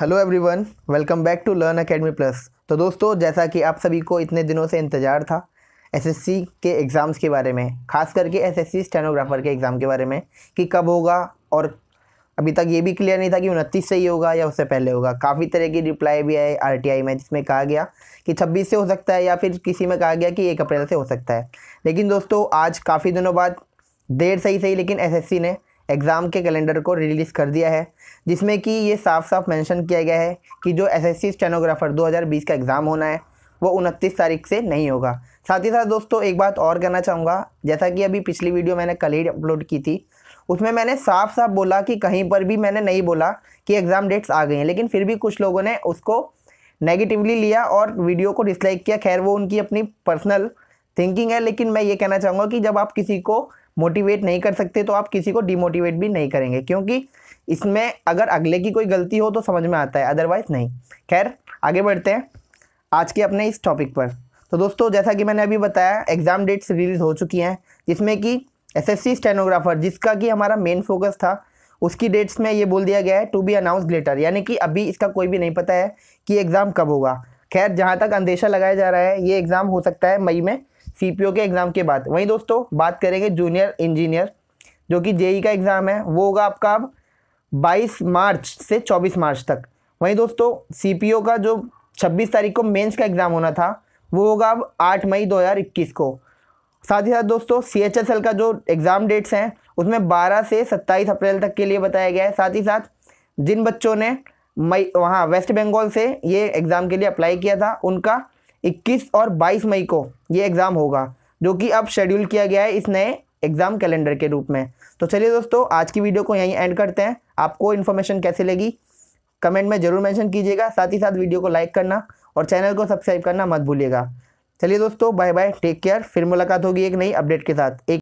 hello everyone welcome back to Learn Academy Plus तो दोस्तों जैसा कि आप सभी को इतने दिनों से इंतज़ार था एसएससी के एग्ज़ाम्स के बारे में खास करके एसएससी स्टेनोग्राफर के एग्ज़ाम के बारे में कि कब होगा और अभी तक ये भी क्लियर नहीं था कि उनतीस से ही होगा या उससे पहले होगा काफ़ी तरह की रिप्लाई भी आई आर में जिसमें कहा गया कि छब्बीस से हो सकता है या फिर किसी में कहा गया कि एक अप्रैल से हो सकता है लेकिन दोस्तों आज काफ़ी दिनों बाद देर सही सही लेकिन एसएससी ने एग्ज़ाम के कैलेंडर को रिलीज़ कर दिया है जिसमें कि ये साफ साफ मेंशन किया गया है कि जो एसएससी स्टेनोग्राफर 2020 का एग्ज़ाम होना है वो उनतीस तारीख से नहीं होगा साथ ही साथ दोस्तों एक बात और कहना चाहूँगा जैसा कि अभी पिछली वीडियो मैंने कल ही अपलोड की थी उसमें मैंने साफ साफ बोला कि कहीं पर भी मैंने नहीं बोला कि एग्ज़ाम डेट्स आ गई हैं लेकिन फिर भी कुछ लोगों ने उसको नेगेटिवली लिया और वीडियो को डिसलाइक किया खैर वो उनकी अपनी पर्सनल थिंकिंग है लेकिन मैं ये कहना चाहूँगा कि जब आप किसी को मोटिवेट नहीं कर सकते तो आप किसी को डिमोटिवेट भी नहीं करेंगे क्योंकि इसमें अगर अगले की कोई गलती हो तो समझ में आता है अदरवाइज़ नहीं खैर आगे बढ़ते हैं आज के अपने इस टॉपिक पर तो दोस्तों जैसा कि मैंने अभी बताया एग्ज़ाम डेट्स रिलीज़ हो चुकी हैं जिसमें कि एसएससी स्टेनोग्राफर जिसका कि हमारा मेन फोकस था उसकी डेट्स में ये बोल दिया गया है टू बी अनाउंस लेटर यानी कि अभी इसका कोई भी नहीं पता है कि एग्ज़ाम कब होगा खैर जहाँ तक अंदेशा लगाया जा रहा है ये एग्ज़ाम हो सकता है मई में सीपीओ के एग्ज़ाम के बाद वहीं दोस्तों बात करेंगे जूनियर इंजीनियर जो कि जेई e e का एग्ज़ाम है वो होगा आपका अब बाईस मार्च से चौबीस मार्च तक वहीं दोस्तों सीपीओ का जो छब्बीस तारीख को मेंस का एग्ज़ाम होना था वो होगा अब आठ मई दो को साथ ही साथ दोस्तों सी एच एस एल का जो एग्ज़ाम डेट्स हैं उसमें बारह से सत्ताईस अप्रैल तक के लिए बताया गया है साथ ही साथ जिन बच्चों ने मई वहाँ वेस्ट बंगाल से ये एग्ज़ाम के लिए अप्लाई किया था उनका 21 और 22 मई को ये एग्ज़ाम होगा जो कि अब शेड्यूल किया गया है इस नए एग्ज़ाम कैलेंडर के रूप में तो चलिए दोस्तों आज की वीडियो को यहीं एंड करते हैं आपको इन्फॉर्मेशन कैसे लगी कमेंट में ज़रूर मेंशन कीजिएगा साथ ही साथ वीडियो को लाइक करना और चैनल को सब्सक्राइब करना मत भूलिएगा चलिए दोस्तों बाय बाय टेक केयर फिर मुलाकात होगी एक नई अपडेट के साथ एक